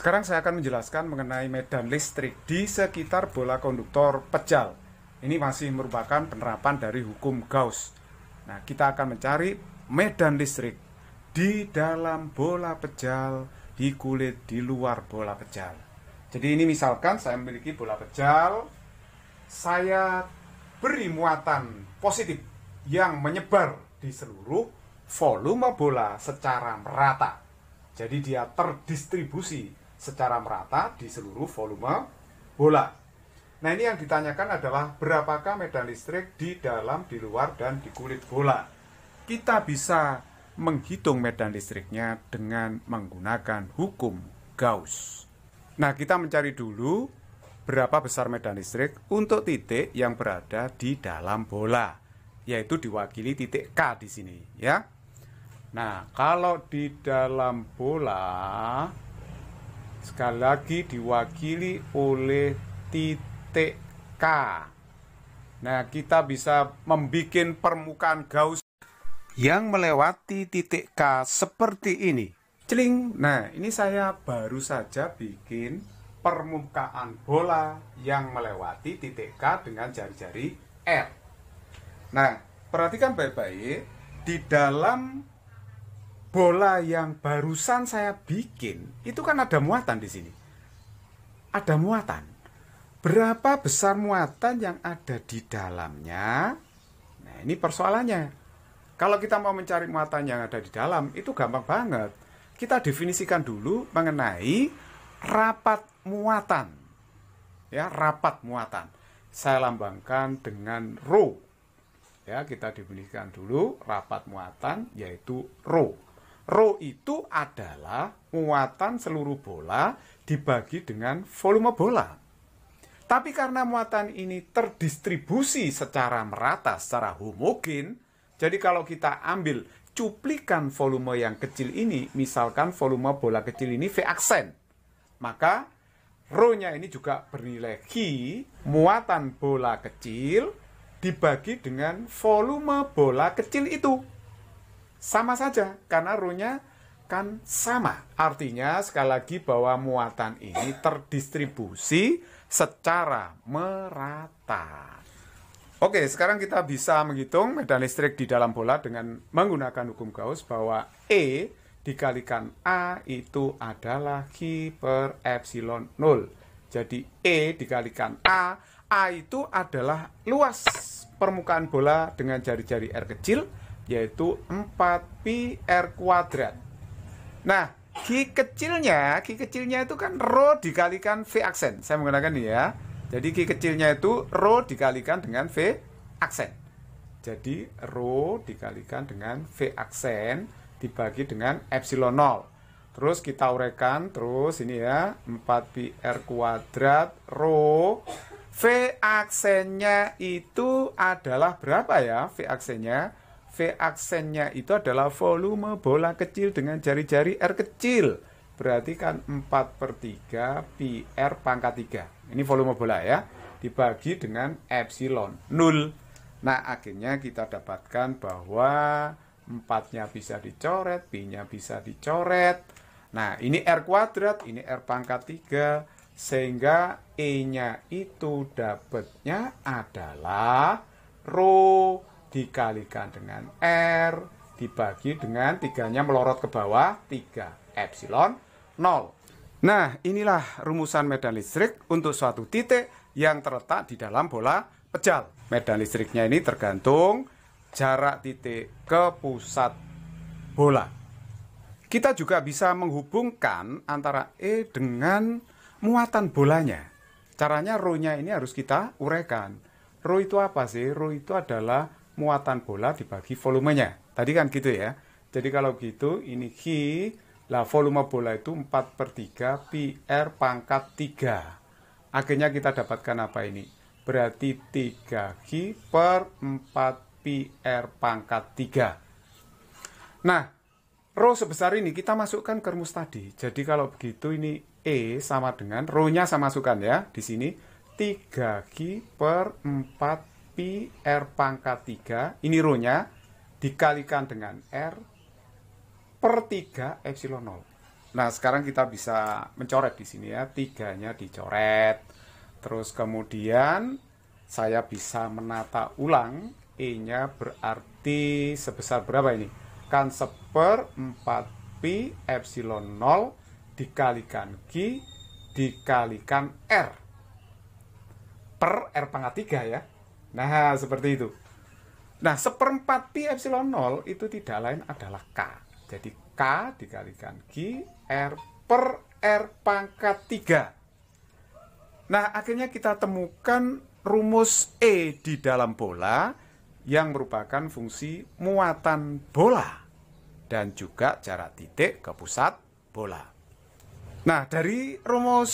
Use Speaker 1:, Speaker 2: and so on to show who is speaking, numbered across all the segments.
Speaker 1: Sekarang saya akan menjelaskan mengenai medan listrik di sekitar bola konduktor pejal. Ini masih merupakan penerapan dari hukum Gauss. Nah, kita akan mencari medan listrik di dalam bola pejal, di kulit di luar bola pejal. Jadi ini misalkan saya memiliki bola pejal, saya beri muatan positif yang menyebar di seluruh volume bola secara merata. Jadi dia terdistribusi secara merata di seluruh volume bola. Nah ini yang ditanyakan adalah berapakah medan listrik di dalam, di luar, dan di kulit bola. Kita bisa menghitung medan listriknya dengan menggunakan hukum Gauss. Nah kita mencari dulu berapa besar medan listrik untuk titik yang berada di dalam bola, yaitu diwakili titik K di sini ya. Nah, kalau di dalam bola sekali lagi diwakili oleh titik K. Nah, kita bisa membuat permukaan Gauss yang melewati titik K seperti ini. Celing. Nah, ini saya baru saja bikin permukaan bola yang melewati titik K dengan jari-jari R. Nah, perhatikan baik-baik di dalam bola yang barusan saya bikin itu kan ada muatan di sini. Ada muatan. Berapa besar muatan yang ada di dalamnya? Nah, ini persoalannya. Kalau kita mau mencari muatan yang ada di dalam, itu gampang banget. Kita definisikan dulu mengenai rapat muatan. Ya, rapat muatan. Saya lambangkan dengan rho. Ya, kita definisikan dulu rapat muatan yaitu rho. Rho itu adalah muatan seluruh bola dibagi dengan volume bola. Tapi karena muatan ini terdistribusi secara merata, secara homogen, jadi kalau kita ambil cuplikan volume yang kecil ini, misalkan volume bola kecil ini V aksen, maka Rho-nya ini juga bernilai Q, muatan bola kecil dibagi dengan volume bola kecil itu sama saja karena ruhnya kan sama. Artinya sekali lagi bahwa muatan ini terdistribusi secara merata. Oke, sekarang kita bisa menghitung medan listrik di dalam bola dengan menggunakan hukum Gauss bahwa E dikalikan A itu adalah Q per epsilon 0. Jadi E dikalikan A, A itu adalah luas permukaan bola dengan jari-jari R kecil, yaitu 4 pi r kuadrat. Nah, G kecilnya, G kecilnya itu kan rho dikalikan V aksen. Saya menggunakan ini ya. Jadi G kecilnya itu rho dikalikan dengan V aksen. Jadi rho dikalikan dengan V aksen dibagi dengan epsilon 0. Terus kita uraikan, terus ini ya, 4 pi r kuadrat rho V aksennya itu adalah berapa ya V aksennya? V aksennya itu adalah volume bola kecil dengan jari-jari R kecil. Berarti kan 4 per 3 pi R pangkat 3. Ini volume bola ya. Dibagi dengan epsilon 0. Nah akhirnya kita dapatkan bahwa 4-nya bisa dicoret, pi-nya bisa dicoret. Nah ini R kuadrat, ini R pangkat 3. Sehingga E-nya itu dapatnya adalah rho dikalikan dengan R dibagi dengan tiganya melorot ke bawah 3 epsilon 0. Nah, inilah rumusan medan listrik untuk suatu titik yang terletak di dalam bola pejal. Medan listriknya ini tergantung jarak titik ke pusat bola. Kita juga bisa menghubungkan antara E dengan muatan bolanya. Caranya rho-nya ini harus kita uraikan. Rho itu apa sih? Rho itu adalah muatan bola dibagi volumenya. Tadi kan gitu ya. Jadi kalau gitu ini Q, lah volume bola itu 4 per 3 PR pangkat 3. Akhirnya kita dapatkan apa ini? Berarti 3 Q per 4 PR pangkat 3. Nah, row sebesar ini kita masukkan ke rumus tadi. Jadi kalau begitu ini E sama dengan, rho-nya saya masukkan ya di sini. 3 Q per 4 Pi R pangkat 3, ini rho-nya, dikalikan dengan R per 3 epsilon 0. Nah, sekarang kita bisa mencoret di sini ya, tiganya dicoret. Terus kemudian saya bisa menata ulang E-nya berarti sebesar berapa ini? Kan seper 4pi epsilon 0 dikalikan g dikalikan R per R pangkat 3 ya. Nah, seperti itu. Nah, seperempat pi epsilon 0 itu tidak lain adalah K. Jadi K dikalikan G R per R pangkat 3. Nah, akhirnya kita temukan rumus E di dalam bola yang merupakan fungsi muatan bola dan juga jarak titik ke pusat bola. Nah, dari rumus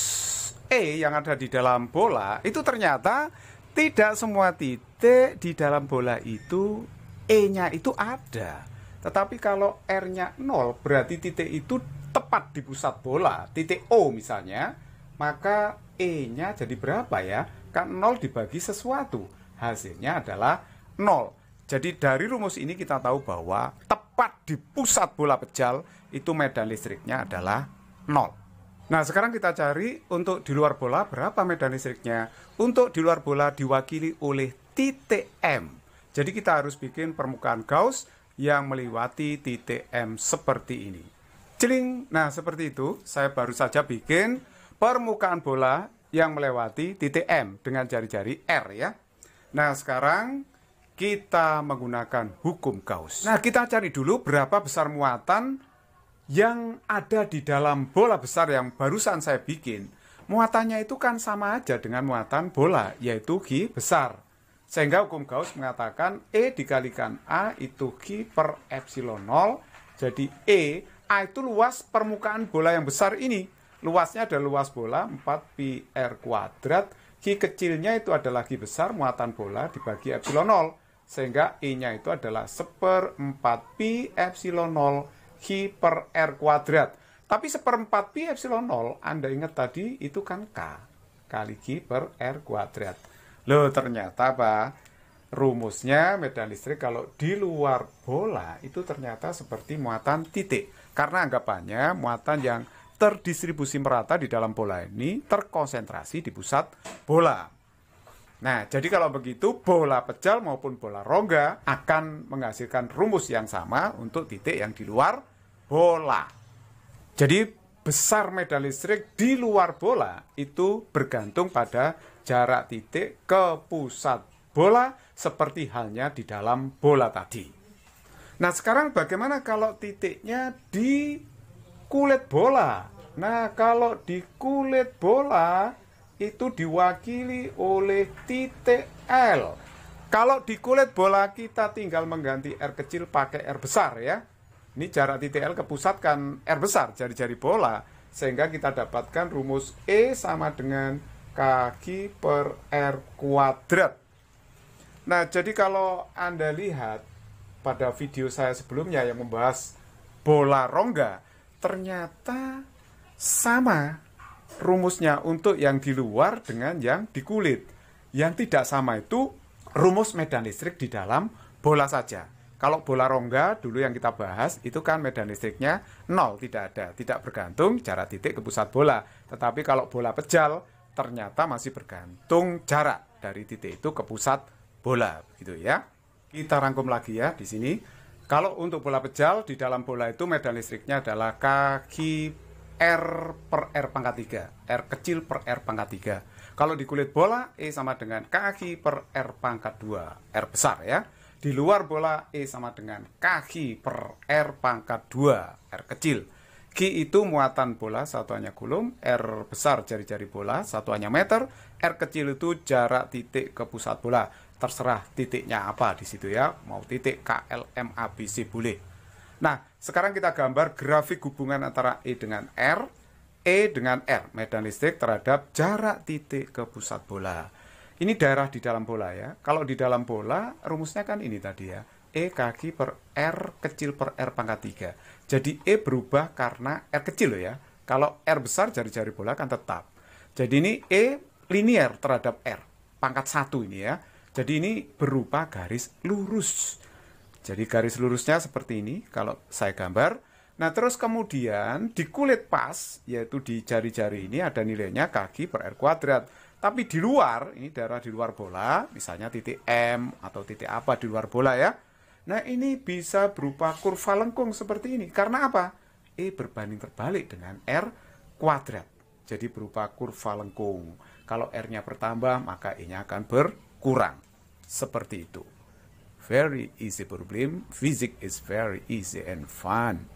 Speaker 1: E yang ada di dalam bola itu ternyata tidak semua titik di dalam bola itu E-nya itu ada. Tetapi kalau R-nya 0 berarti titik itu tepat di pusat bola, titik O misalnya, maka E-nya jadi berapa ya? Kan 0 dibagi sesuatu. Hasilnya adalah 0. Jadi dari rumus ini kita tahu bahwa tepat di pusat bola pejal itu medan listriknya adalah 0. Nah, sekarang kita cari untuk di luar bola berapa medan listriknya. Untuk di luar bola diwakili oleh titik M. Jadi kita harus bikin permukaan Gauss yang melewati titik M seperti ini. Celing. Nah, seperti itu saya baru saja bikin permukaan bola yang melewati titik M dengan jari-jari R ya. Nah, sekarang kita menggunakan hukum Gauss. Nah, kita cari dulu berapa besar muatan yang ada di dalam bola besar yang barusan saya bikin, muatannya itu kan sama aja dengan muatan bola, yaitu G besar. Sehingga hukum Gauss mengatakan E dikalikan A itu G per epsilon 0. Jadi E, A itu luas permukaan bola yang besar ini. Luasnya ada luas bola 4 pi R kuadrat. G kecilnya itu adalah G besar muatan bola dibagi epsilon 0. Sehingga E-nya itu adalah seper 4 pi epsilon 0 kiper per R kuadrat. Tapi seperempat pi epsilon 0, Anda ingat tadi itu kan K kali G per R kuadrat. Loh ternyata apa rumusnya medan listrik kalau di luar bola itu ternyata seperti muatan titik. Karena anggapannya muatan yang terdistribusi merata di dalam bola ini terkonsentrasi di pusat bola. Nah, jadi kalau begitu bola pejal maupun bola rongga akan menghasilkan rumus yang sama untuk titik yang di luar bola. Jadi besar medan listrik di luar bola itu bergantung pada jarak titik ke pusat bola seperti halnya di dalam bola tadi. Nah, sekarang bagaimana kalau titiknya di kulit bola? Nah, kalau di kulit bola itu diwakili oleh titik L. Kalau di kulit bola kita tinggal mengganti R kecil pakai R besar ya. Ini jarak titik L ke pusat kan R besar jari-jari bola. Sehingga kita dapatkan rumus E sama dengan kaki per R kuadrat. Nah, jadi kalau Anda lihat pada video saya sebelumnya yang membahas bola rongga, ternyata sama rumusnya untuk yang di luar dengan yang di kulit. Yang tidak sama itu rumus medan listrik di dalam bola saja. Kalau bola rongga dulu yang kita bahas itu kan medan listriknya nol, tidak ada, tidak bergantung jarak titik ke pusat bola. Tetapi kalau bola pejal ternyata masih bergantung jarak dari titik itu ke pusat bola, gitu ya. Kita rangkum lagi ya di sini. Kalau untuk bola pejal di dalam bola itu medan listriknya adalah kaki R per R pangkat 3 R kecil per R pangkat 3 Kalau di kulit bola E sama dengan kaki per R pangkat 2 R besar ya Di luar bola E sama dengan kaki per R pangkat 2 R kecil Ki itu muatan bola satuannya kulum R besar jari-jari bola satuannya meter R kecil itu jarak titik ke pusat bola Terserah titiknya apa di situ ya Mau titik KLM ABC boleh Nah, sekarang kita gambar grafik hubungan antara E dengan R, E dengan R, medan listrik terhadap jarak titik ke pusat bola. Ini daerah di dalam bola ya. Kalau di dalam bola, rumusnya kan ini tadi ya. E kaki per R kecil per R pangkat 3. Jadi E berubah karena R kecil loh ya. Kalau R besar jari-jari bola kan tetap. Jadi ini E linear terhadap R. Pangkat 1 ini ya. Jadi ini berupa garis lurus. Jadi garis lurusnya seperti ini kalau saya gambar. Nah, terus kemudian di kulit pas yaitu di jari-jari ini ada nilainya kaki per R kuadrat. Tapi di luar, ini daerah di luar bola, misalnya titik M atau titik apa di luar bola ya. Nah, ini bisa berupa kurva lengkung seperti ini. Karena apa? E berbanding terbalik dengan R kuadrat. Jadi berupa kurva lengkung. Kalau R-nya bertambah, maka E-nya akan berkurang. Seperti itu. very easy problem. Physics is very easy and fun.